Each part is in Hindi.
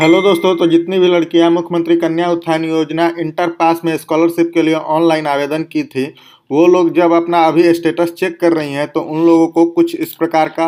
हेलो दोस्तों तो जितनी भी लड़कियां मुख्यमंत्री कन्या उत्थान योजना इंटर पास में स्कॉलरशिप के लिए ऑनलाइन आवेदन की थी वो लोग जब अपना अभी स्टेटस चेक कर रही हैं तो उन लोगों को कुछ इस प्रकार का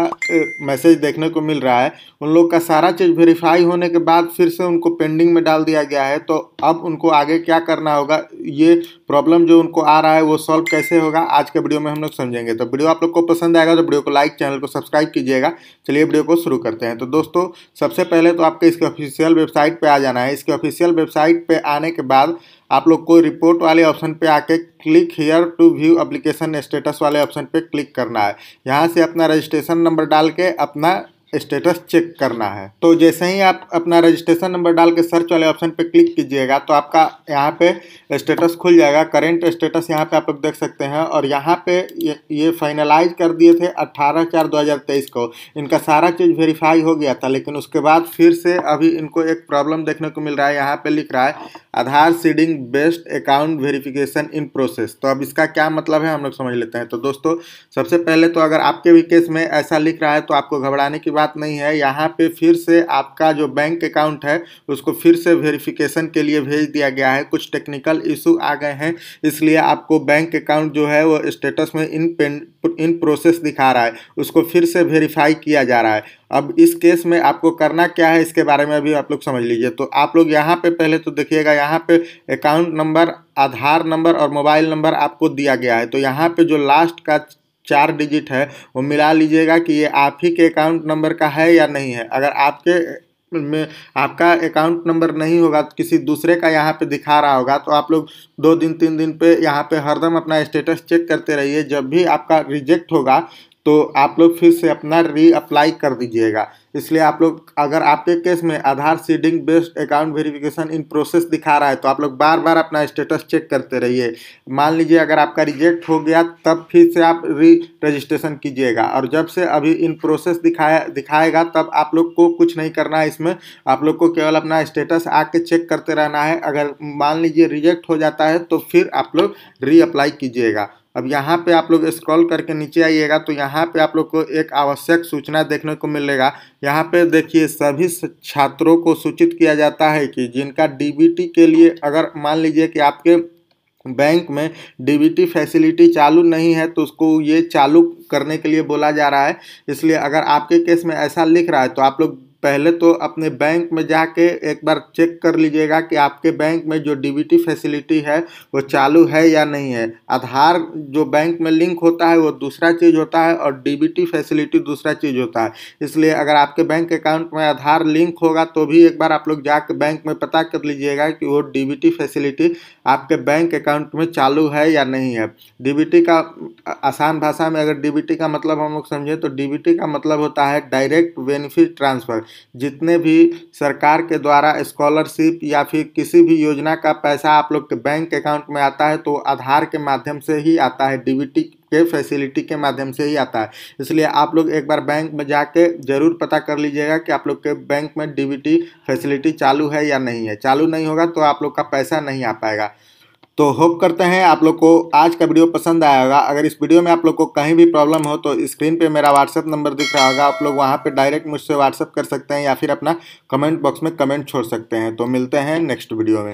मैसेज देखने को मिल रहा है उन लोग का सारा चीज़ वेरीफाई होने के बाद फिर से उनको पेंडिंग में डाल दिया गया है तो अब उनको आगे क्या करना होगा ये प्रॉब्लम जो उनको आ रहा है वो सॉल्व कैसे होगा आज के वीडियो में हम लोग समझेंगे तो वीडियो आप लोग को पसंद आएगा तो वीडियो को लाइक चैनल को सब्सक्राइब कीजिएगा चलिए वीडियो को शुरू करते हैं तो दोस्तों सबसे पहले तो आपके इसके ऑफिशियल वेबसाइट पर आ जाना है इसके ऑफिशियल वेबसाइट पर आने के बाद आप लोग को रिपोर्ट वाले ऑप्शन पे आके click here to view application status वाले ऑप्शन पे क्लिक करना है यहाँ से अपना रजिस्ट्रेशन नंबर डाल के अपना स्टेटस चेक करना है तो जैसे ही आप अपना रजिस्ट्रेशन नंबर डाल के सर्च वाले ऑप्शन पर क्लिक कीजिएगा तो आपका यहाँ पे स्टेटस खुल जाएगा करेंट स्टेटस यहाँ पे आप लोग देख सकते हैं और यहाँ पे ये, ये फाइनलाइज कर दिए थे 18 चार 2023 को इनका सारा चीज़ वेरीफाई हो गया था लेकिन उसके बाद फिर से अभी इनको एक प्रॉब्लम देखने को मिल रहा है यहाँ पर लिख रहा है Aadhaar seeding based account verification in process तो अब इसका क्या मतलब है हम लोग समझ लेते हैं तो दोस्तों सबसे पहले तो अगर आपके भी केस में ऐसा लिख रहा है तो आपको घबराने की बात नहीं है यहाँ पे फिर से आपका जो बैंक अकाउंट है उसको फिर से वेरिफिकेशन के लिए भेज दिया गया है कुछ टेक्निकल इशू आ गए हैं इसलिए आपको बैंक अकाउंट जो है वो स्टेटस में इन इन प्रोसेस दिखा रहा है उसको फिर से वेरीफाई किया जा रहा है अब इस केस में आपको करना क्या है इसके बारे में अभी आप लोग समझ लीजिए तो आप लोग यहाँ पे पहले तो देखिएगा यहाँ पे अकाउंट नंबर आधार नंबर और मोबाइल नंबर आपको दिया गया है तो यहाँ पे जो लास्ट का चार डिजिट है वो मिला लीजिएगा कि ये आप ही के अकाउंट नंबर का है या नहीं है अगर आपके में आपका अकाउंट नंबर नहीं होगा तो किसी दूसरे का यहाँ पे दिखा रहा होगा तो आप लोग दो दिन तीन दिन पे यहाँ पे हरदम अपना स्टेटस चेक करते रहिए जब भी आपका रिजेक्ट होगा तो आप लोग फिर से अपना री अप्लाई कर दीजिएगा इसलिए आप लोग अगर आपके केस में Aadhaar seeding based account verification in process दिखा रहा है तो आप लोग बार बार अपना स्टेटस चेक करते रहिए मान लीजिए अगर आपका रिजेक्ट हो गया तब फिर से आप री रजिस्ट्रेशन कीजिएगा और जब से अभी इन प्रोसेस दिखाया दिखाएगा तब आप लोग को कुछ नहीं करना है इसमें आप लोग को केवल अपना स्टेटस आके चेक करते रहना है अगर मान लीजिए रिजेक्ट हो जाता है तो फिर आप लोग रीअप्लाई कीजिएगा अब यहाँ पे आप लोग स्क्रॉल करके नीचे आइएगा तो यहाँ पे आप लोग को एक आवश्यक सूचना देखने को मिलेगा यहाँ पे देखिए सभी छात्रों को सूचित किया जाता है कि जिनका डीबीटी के लिए अगर मान लीजिए कि आपके बैंक में डीबीटी फैसिलिटी चालू नहीं है तो उसको ये चालू करने के लिए बोला जा रहा है इसलिए अगर आपके केस में ऐसा लिख रहा है तो आप लोग पहले तो अपने बैंक में जाके एक बार चेक कर लीजिएगा कि आपके बैंक में जो डीबीटी फैसिलिटी है वो चालू है या नहीं है आधार जो बैंक में लिंक होता है वो दूसरा चीज़ होता है और डीबीटी फैसिलिटी दूसरा चीज़ होता है इसलिए अगर आपके बैंक अकाउंट में आधार लिंक होगा तो भी एक बार आप लोग जाकर बैंक में पता कर लीजिएगा कि वो डी फैसिलिटी आपके बैंक अकाउंट में चालू है या नहीं है डी का आसान भाषा में अगर डी का मतलब हम लोग समझें तो डी का मतलब होता है डायरेक्ट बेनिफिट ट्रांसफ़र जितने भी सरकार के द्वारा स्कॉलरशिप या फिर किसी भी योजना का पैसा आप लोग के बैंक अकाउंट में आता है तो आधार के माध्यम से ही आता है डीबीटी के फैसिलिटी के माध्यम से ही आता है इसलिए आप लोग एक बार बैंक में जाके जरूर पता कर लीजिएगा कि आप लोग के बैंक में डीबीटी फैसिलिटी चालू है या नहीं है चालू नहीं होगा तो आप लोग का पैसा नहीं आ पाएगा तो होप करते हैं आप लोग को आज का वीडियो पसंद आया होगा अगर इस वीडियो में आप लोग को कहीं भी प्रॉब्लम हो तो स्क्रीन पे मेरा व्हाट्सअप नंबर दिख रहा होगा आप लोग वहाँ पे डायरेक्ट मुझसे व्हाट्सअप कर सकते हैं या फिर अपना कमेंट बॉक्स में कमेंट छोड़ सकते हैं तो मिलते हैं नेक्स्ट वीडियो में